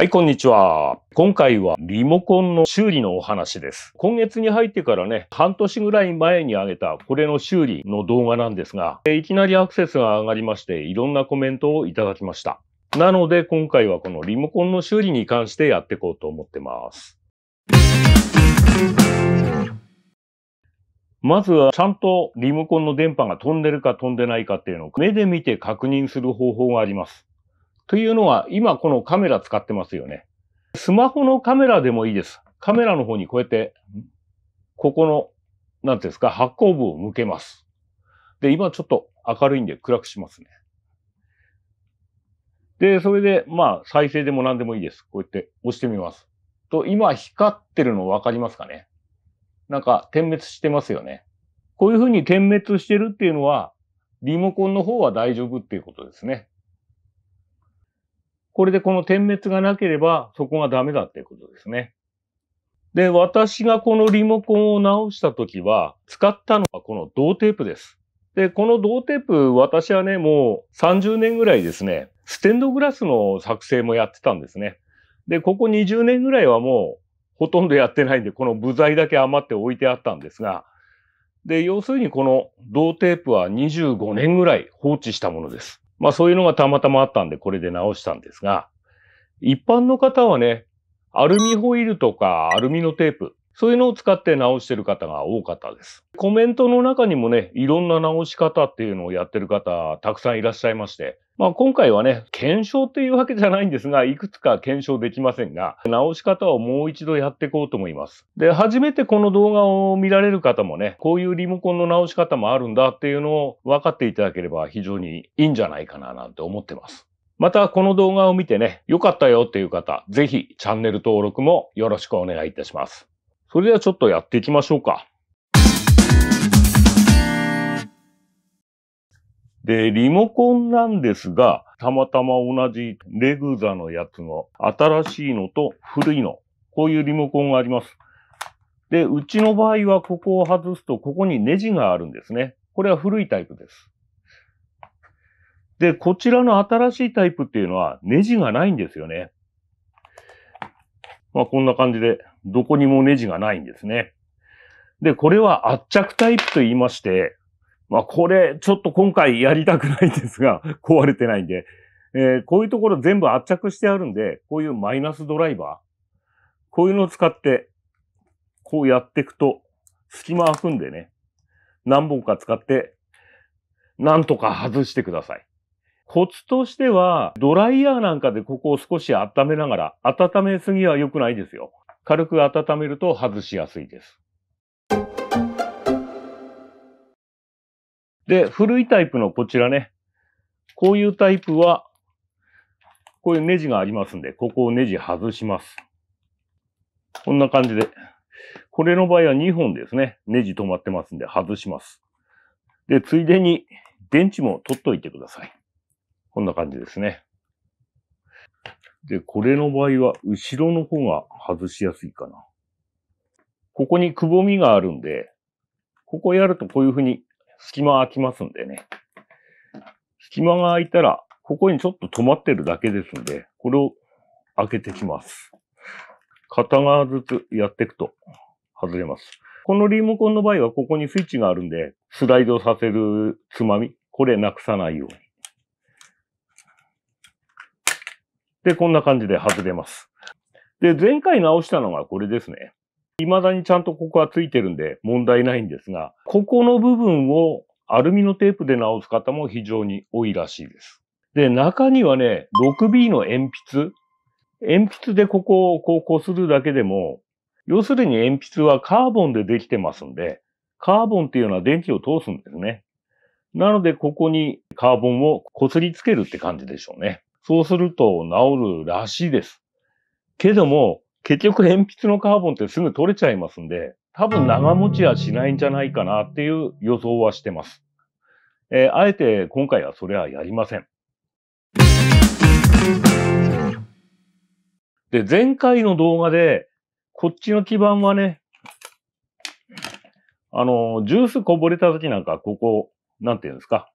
はい、こんにちは。今回はリモコンの修理のお話です。今月に入ってからね、半年ぐらい前に上げたこれの修理の動画なんですが、いきなりアクセスが上がりまして、いろんなコメントをいただきました。なので今回はこのリモコンの修理に関してやっていこうと思ってます。まずはちゃんとリモコンの電波が飛んでるか飛んでないかっていうのを目で見て確認する方法があります。というのは、今このカメラ使ってますよね。スマホのカメラでもいいです。カメラの方にこうやって、ここの、なんていうんですか、発光部を向けます。で、今ちょっと明るいんで暗くしますね。で、それで、まあ、再生でも何でもいいです。こうやって押してみます。と、今光ってるの分かりますかねなんか点滅してますよね。こういうふうに点滅してるっていうのは、リモコンの方は大丈夫っていうことですね。これでこの点滅がなければ、そこがダメだっていうことですね。で、私がこのリモコンを直したときは、使ったのはこの銅テープです。で、この銅テープ、私はね、もう30年ぐらいですね、ステンドグラスの作成もやってたんですね。で、ここ20年ぐらいはもう、ほとんどやってないんで、この部材だけ余って置いてあったんですが、で、要するにこの銅テープは25年ぐらい放置したものです。まあそういうのがたまたまあったんで、これで直したんですが、一般の方はね、アルミホイルとかアルミのテープ、そういうのを使って直してる方が多かったです。コメントの中にもね、いろんな直し方っていうのをやってる方、たくさんいらっしゃいまして、まあ、今回はね、検証っていうわけじゃないんですが、いくつか検証できませんが、直し方をもう一度やっていこうと思います。で、初めてこの動画を見られる方もね、こういうリモコンの直し方もあるんだっていうのを分かっていただければ非常にいいんじゃないかななんて思ってます。また、この動画を見てね、良かったよっていう方、ぜひチャンネル登録もよろしくお願いいたします。それではちょっとやっていきましょうか。で、リモコンなんですが、たまたま同じレグザのやつの新しいのと古いの、こういうリモコンがあります。で、うちの場合はここを外すと、ここにネジがあるんですね。これは古いタイプです。で、こちらの新しいタイプっていうのはネジがないんですよね。まあこんな感じで、どこにもネジがないんですね。で、これは圧着タイプと言いまして、まあ、これ、ちょっと今回やりたくないんですが、壊れてないんで、えー、こういうところ全部圧着してあるんで、こういうマイナスドライバー、こういうのを使って、こうやっていくと、隙間空くんでね、何本か使って、なんとか外してください。コツとしては、ドライヤーなんかでここを少し温めながら、温めすぎは良くないですよ。軽く温めると外しやすいです。で、古いタイプのこちらね、こういうタイプは、こういうネジがありますんで、ここをネジ外します。こんな感じで。これの場合は2本ですね。ネジ止まってますんで外します。で、ついでに電池も取っといてください。こんな感じですね。で、これの場合は後ろの方が外しやすいかな。ここにくぼみがあるんで、ここやるとこういうふうに隙間空きますんでね。隙間が空いたら、ここにちょっと止まってるだけですんで、これを開けてきます。片側ずつやっていくと外れます。このリモコンの場合はここにスイッチがあるんで、スライドさせるつまみ、これなくさないように。で、こんな感じで外れます。で、前回直したのがこれですね。未だにちゃんとここはついてるんで問題ないんですが、ここの部分をアルミのテープで直す方も非常に多いらしいです。で、中にはね、6B の鉛筆。鉛筆でここをこう擦るだけでも、要するに鉛筆はカーボンでできてますんで、カーボンっていうのは電気を通すんですね。なので、ここにカーボンを擦りつけるって感じでしょうね。そうすると治るらしいです。けども、結局鉛筆のカーボンってすぐ取れちゃいますんで、多分長持ちはしないんじゃないかなっていう予想はしてます。えー、あえて今回はそれはやりません。で、前回の動画で、こっちの基板はね、あの、ジュースこぼれた時なんか、ここ、なんていうんですか。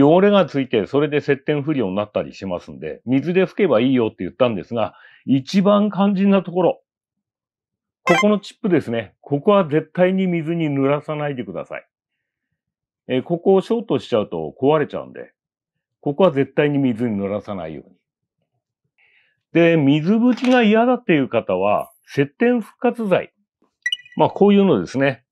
汚れがついて、それで接点不良になったりしますんで、水で拭けばいいよって言ったんですが、一番肝心なところ。ここのチップですね。ここは絶対に水に濡らさないでください。えー、ここをショートしちゃうと壊れちゃうんで、ここは絶対に水に濡らさないように。で、水縁が嫌だっていう方は、接点復活剤。まあ、こういうのですね。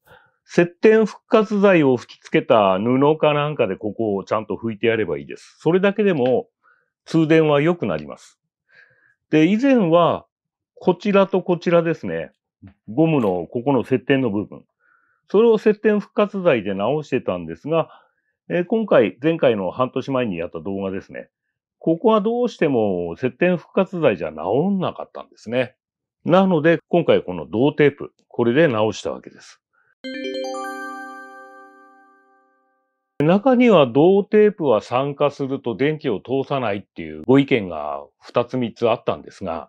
接点復活剤を吹き付けた布かなんかでここをちゃんと拭いてやればいいです。それだけでも通電は良くなります。で、以前は、こちらとこちらですね。ゴムのここの接点の部分。それを接点復活剤で直してたんですが、えー、今回、前回の半年前にやった動画ですね。ここはどうしても接点復活剤じゃ直んなかったんですね。なので、今回この銅テープ、これで直したわけです。中には銅テープは酸化すると電気を通さないっていうご意見が2つ3つあったんですが、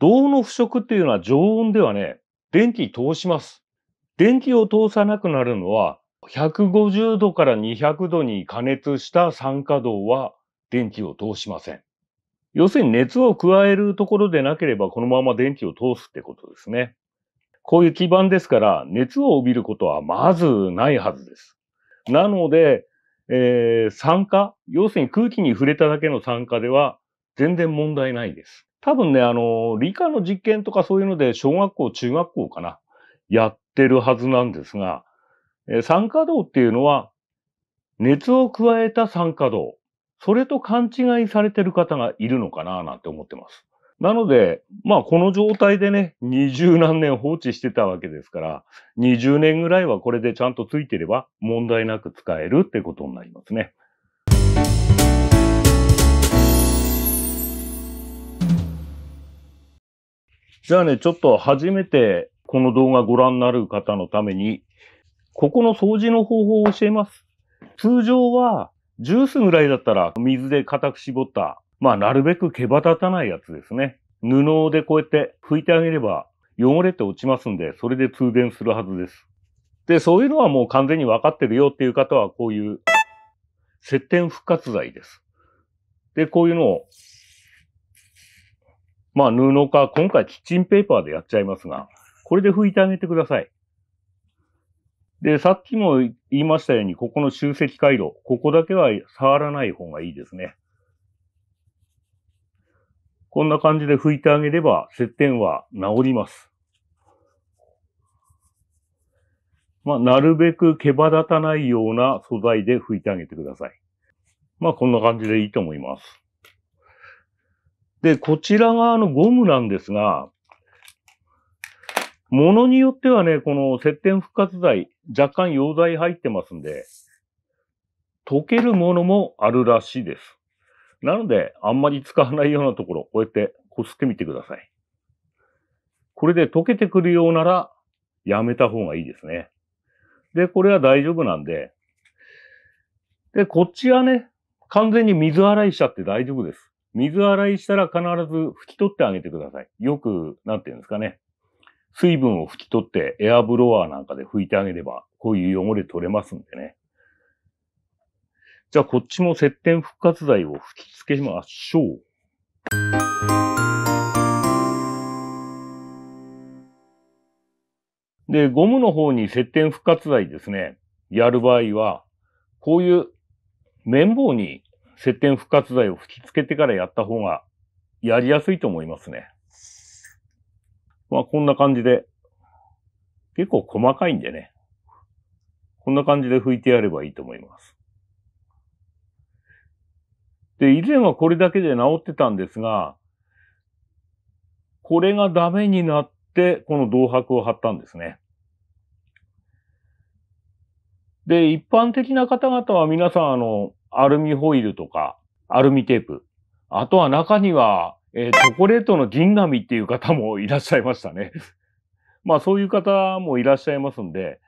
銅の腐食っていうのは常温ではね、電気通します。電気を通さなくなるのは、150度から200度に加熱した酸化銅は電気を通しません。要するに熱を加えるところでなければこのまま電気を通すってことですね。こういう基板ですから熱を帯びることはまずないはずです。なので、えー、酸化要するに空気に触れただけの酸化では全然問題ないです。多分ね、あの、理科の実験とかそういうので、小学校、中学校かな、やってるはずなんですが、えー、酸化銅っていうのは、熱を加えた酸化銅。それと勘違いされてる方がいるのかななんて思ってます。なので、まあこの状態でね、二十何年放置してたわけですから、二十年ぐらいはこれでちゃんとついてれば問題なく使えるってことになりますね。じゃあね、ちょっと初めてこの動画ご覧になる方のために、ここの掃除の方法を教えます。通常は、ジュースぐらいだったら水で固く絞ったまあ、なるべく毛羽立たないやつですね。布でこうやって拭いてあげれば汚れて落ちますんで、それで通電するはずです。で、そういうのはもう完全に分かってるよっていう方は、こういう接点復活剤です。で、こういうのを、まあ布か、今回キッチンペーパーでやっちゃいますが、これで拭いてあげてください。で、さっきも言いましたように、ここの集積回路、ここだけは触らない方がいいですね。こんな感じで拭いてあげれば、接点は治ります。まあ、なるべく毛羽立たないような素材で拭いてあげてください。まあ、こんな感じでいいと思います。で、こちら側のゴムなんですが、ものによってはね、この接点復活剤、若干溶剤入ってますんで、溶けるものもあるらしいです。なので、あんまり使わないようなところ、こうやってこすってみてください。これで溶けてくるようなら、やめた方がいいですね。で、これは大丈夫なんで。で、こっちはね、完全に水洗いしちゃって大丈夫です。水洗いしたら必ず拭き取ってあげてください。よく、なんていうんですかね。水分を拭き取ってエアブロワーなんかで拭いてあげれば、こういう汚れ取れますんでね。じゃあこっちも接点復活剤を吹き付けましょう。で、ゴムの方に接点復活剤ですね、やる場合は、こういう綿棒に接点復活剤を吹き付けてからやった方がやりやすいと思いますね。まあこんな感じで、結構細かいんでね、こんな感じで拭いてやればいいと思います。で、以前はこれだけで治ってたんですが、これがダメになって、この銅箔を貼ったんですね。で、一般的な方々は皆さん、あの、アルミホイルとか、アルミテープ。あとは中には、えー、チョコレートの銀紙っていう方もいらっしゃいましたね。まあそういう方もいらっしゃいますんで、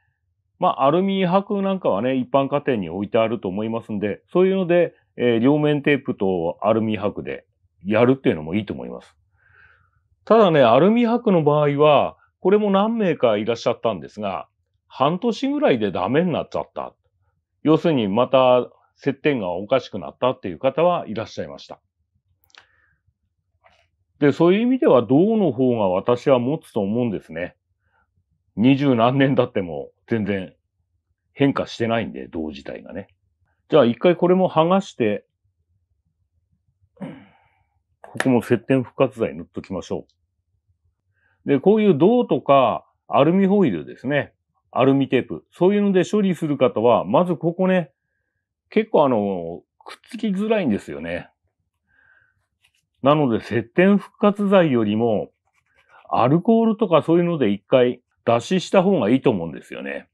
まあアルミ箔なんかはね、一般家庭に置いてあると思いますんで、そういうので、えー、両面テープとアルミ箔でやるっていうのもいいと思います。ただね、アルミ箔の場合は、これも何名かいらっしゃったんですが、半年ぐらいでダメになっちゃった。要するにまた接点がおかしくなったっていう方はいらっしゃいました。で、そういう意味では銅の方が私は持つと思うんですね。二十何年経っても全然変化してないんで、銅自体がね。じゃあ一回これも剥がして、ここも接点復活剤塗っときましょう。で、こういう銅とかアルミホイルですね。アルミテープ。そういうので処理する方は、まずここね、結構あの、くっつきづらいんですよね。なので、接点復活剤よりも、アルコールとかそういうので一回脱脂した方がいいと思うんですよね。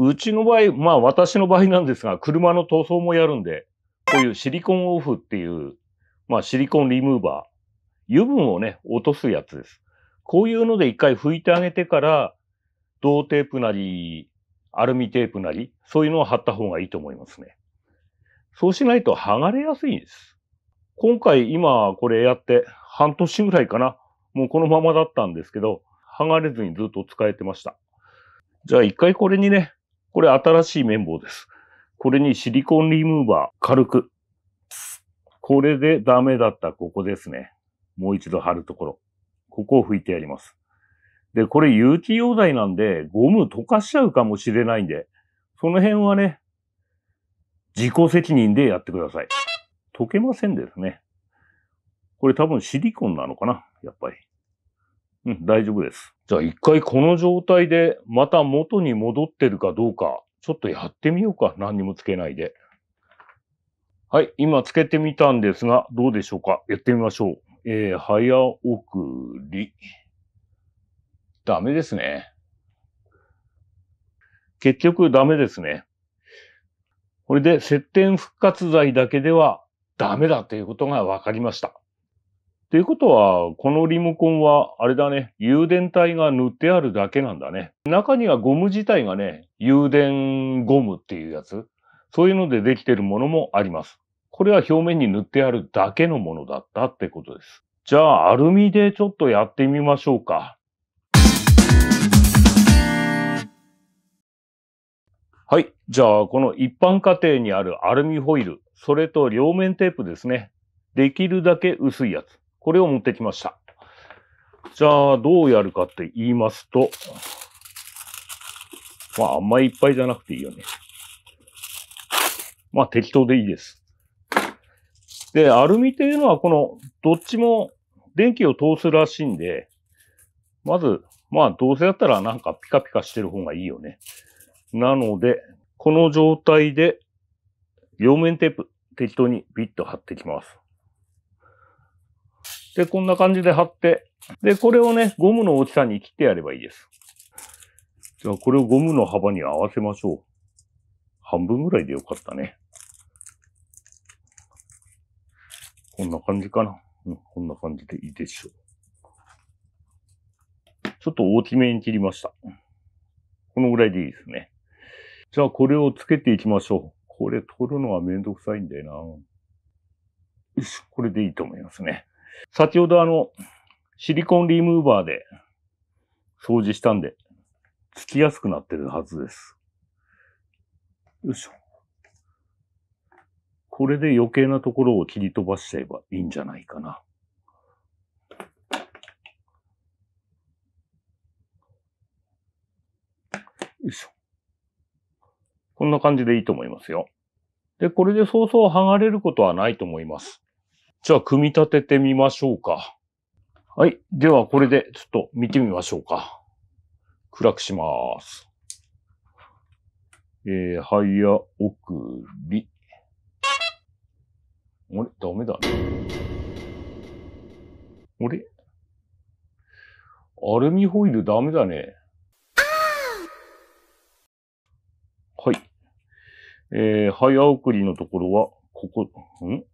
うちの場合、まあ私の場合なんですが、車の塗装もやるんで、こういうシリコンオフっていう、まあシリコンリムーバー、油分をね、落とすやつです。こういうので一回拭いてあげてから、銅テープなり、アルミテープなり、そういうのを貼った方がいいと思いますね。そうしないと剥がれやすいんです。今回今これやって半年ぐらいかな。もうこのままだったんですけど、剥がれずにずっと使えてました。じゃあ一回これにね、これ新しい綿棒です。これにシリコンリムーバー軽く。これでダメだったここですね。もう一度貼るところ。ここを拭いてやります。で、これ有機溶剤なんで、ゴム溶かしちゃうかもしれないんで、その辺はね、自己責任でやってください。溶けませんですね。これ多分シリコンなのかなやっぱり。うん、大丈夫です。じゃあ一回この状態でまた元に戻ってるかどうか、ちょっとやってみようか。何にもつけないで。はい、今つけてみたんですが、どうでしょうかやってみましょう。えー、早送り。ダメですね。結局ダメですね。これで接点復活剤だけではダメだということが分かりました。ということは、このリモコンは、あれだね、誘電体が塗ってあるだけなんだね。中にはゴム自体がね、誘電ゴムっていうやつ。そういうのでできてるものもあります。これは表面に塗ってあるだけのものだったってことです。じゃあ、アルミでちょっとやってみましょうか。はい。じゃあ、この一般家庭にあるアルミホイル、それと両面テープですね。できるだけ薄いやつ。これを持ってきました。じゃあ、どうやるかって言いますと、まあ、あんまりいっぱいじゃなくていいよね。まあ、適当でいいです。で、アルミっていうのは、この、どっちも電気を通すらしいんで、まず、まあ、どうせだったらなんかピカピカしてる方がいいよね。なので、この状態で、両面テープ、適当にビッと貼ってきます。で、こんな感じで貼って、で、これをね、ゴムの大きさに切ってやればいいです。じゃあ、これをゴムの幅に合わせましょう。半分ぐらいでよかったね。こんな感じかな。うん、こんな感じでいいでしょう。ちょっと大きめに切りました。このぐらいでいいですね。じゃあ、これをつけていきましょう。これ取るのはめんどくさいんだよな。よし、これでいいと思いますね。先ほどあの、シリコンリムーバーで掃除したんで、つきやすくなってるはずです。よいしょ。これで余計なところを切り飛ばしちゃえばいいんじゃないかな。よいしょ。こんな感じでいいと思いますよ。で、これでそうそう剥がれることはないと思います。じゃあ、組み立ててみましょうか。はい。では、これでちょっと見てみましょうか。暗くします。えー、早送り。あれダメだね。あれアルミホイルダメだね。はい。えー、早送りのところは、ここ、ん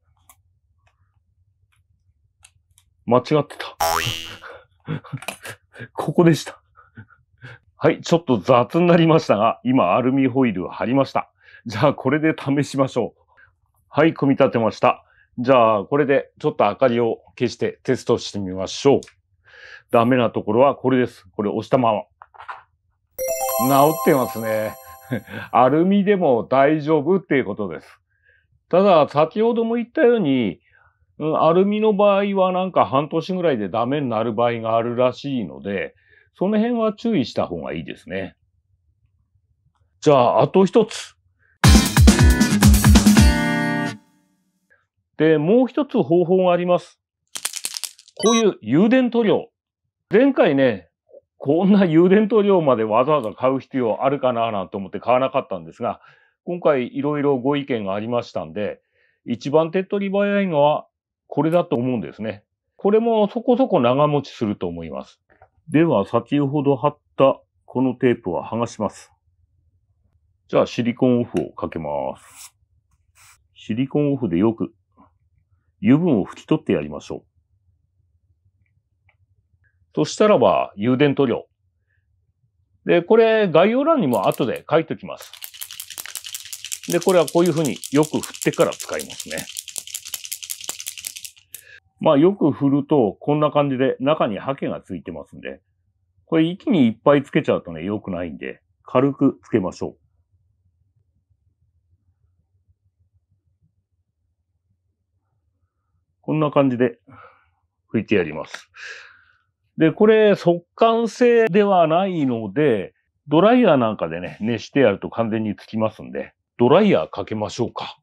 間違ってた。ここでした。はい、ちょっと雑になりましたが、今アルミホイル貼りました。じゃあこれで試しましょう。はい、組み立てました。じゃあこれでちょっと明かりを消してテストしてみましょう。ダメなところはこれです。これ押したまま。治ってますね。アルミでも大丈夫っていうことです。ただ、先ほども言ったように、うん、アルミの場合はなんか半年ぐらいでダメになる場合があるらしいので、その辺は注意した方がいいですね。じゃあ、あと一つ。で、もう一つ方法があります。こういう油電塗料。前回ね、こんな油電塗料までわざわざ買う必要あるかななんて思って買わなかったんですが、今回いろいろご意見がありましたんで、一番手っ取り早いのはこれだと思うんですね。これもそこそこ長持ちすると思います。では、先ほど貼ったこのテープは剥がします。じゃあ、シリコンオフをかけます。シリコンオフでよく油分を拭き取ってやりましょう。そしたらば、油電塗料。で、これ概要欄にも後で書いときます。で、これはこういうふうによく振ってから使いますね。まあよく振るとこんな感じで中にハケがついてますんで、これ一気にいっぱいつけちゃうとね、良くないんで、軽くつけましょう。こんな感じで拭いてやります。で、これ、速乾性ではないので、ドライヤーなんかでね、熱してやると完全につきますんで、ドライヤーかけましょうか。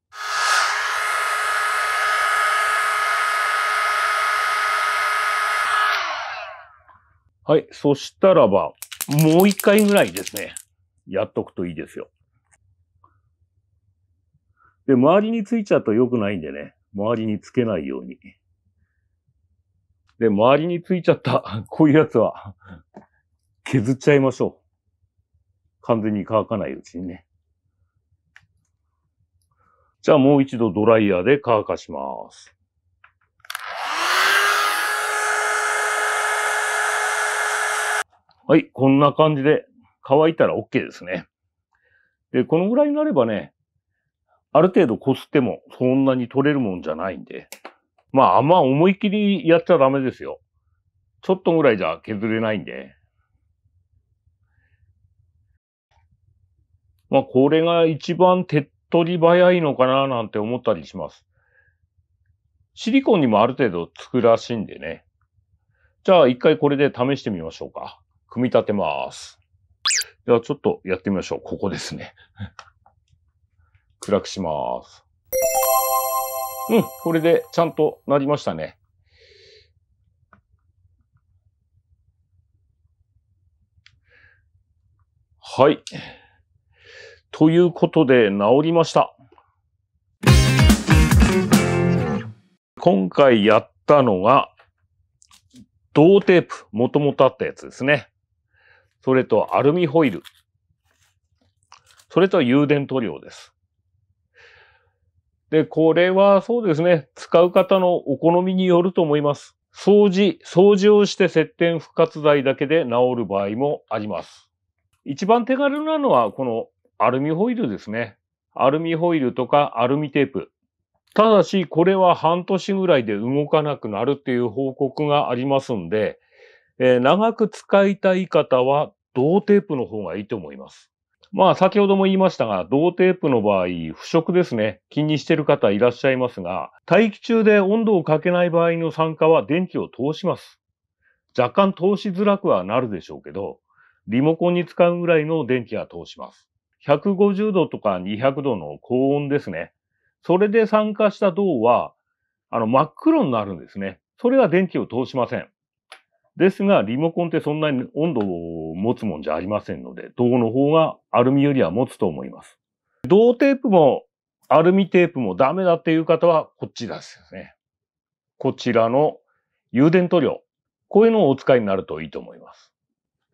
はい。そしたらば、もう一回ぐらいですね、やっとくといいですよ。で、周りについちゃうと良くないんでね、周りにつけないように。で、周りについちゃった、こういうやつは、削っちゃいましょう。完全に乾かないうちにね。じゃあもう一度ドライヤーで乾かします。はい、こんな感じで乾いたら OK ですね。で、このぐらいになればね、ある程度こすってもそんなに取れるもんじゃないんで、まああんま思い切りやっちゃダメですよ。ちょっとぐらいじゃ削れないんで。まあこれが一番手っ取り早いのかななんて思ったりします。シリコンにもある程度つくらしいんでね。じゃあ一回これで試してみましょうか。組み立てます。ではちょっとやってみましょう。ここですね。暗くします。うん、これでちゃんとなりましたね。はい。ということで、治りました。今回やったのが、銅テープ、もともとあったやつですね。それとアルミホイル。それと油電塗料です。で、これはそうですね、使う方のお好みによると思います。掃除、掃除をして接点不活剤だけで治る場合もあります。一番手軽なのはこのアルミホイルですね。アルミホイルとかアルミテープ。ただし、これは半年ぐらいで動かなくなるっていう報告がありますんで、えー、長く使いたい方は、銅テープの方がいいと思います。まあ、先ほども言いましたが、銅テープの場合、腐食ですね。気にしてる方いらっしゃいますが、大気中で温度をかけない場合の酸化は電気を通します。若干通しづらくはなるでしょうけど、リモコンに使うぐらいの電気は通します。150度とか200度の高温ですね。それで酸化した銅は、あの、真っ黒になるんですね。それは電気を通しません。ですが、リモコンってそんなに温度を持つもんじゃありませんので、銅の方がアルミよりは持つと思います。銅テープもアルミテープもダメだっていう方はこっちですよね。こちらの油電塗料。こういうのをお使いになるといいと思います。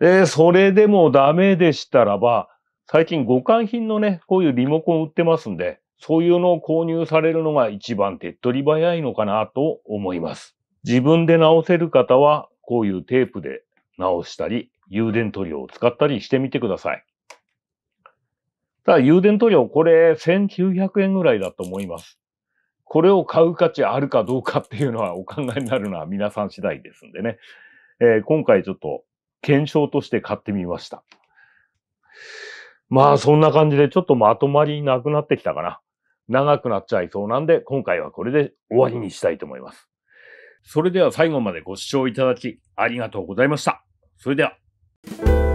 で、それでもダメでしたらば、最近互換品のね、こういうリモコン売ってますんで、そういうのを購入されるのが一番手っ取り早いのかなと思います。自分で直せる方はこういうテープで直したり、誘電塗料を使ったりしてみてください。ただ、誘電塗料、これ1900円ぐらいだと思います。これを買う価値あるかどうかっていうのはお考えになるのは皆さん次第ですんでね。えー、今回ちょっと検証として買ってみました。まあそんな感じでちょっとまとまりなくなってきたかな。長くなっちゃいそうなんで今回はこれで終わりにしたいと思います。それでは最後までご視聴いただきありがとうございました。それでは。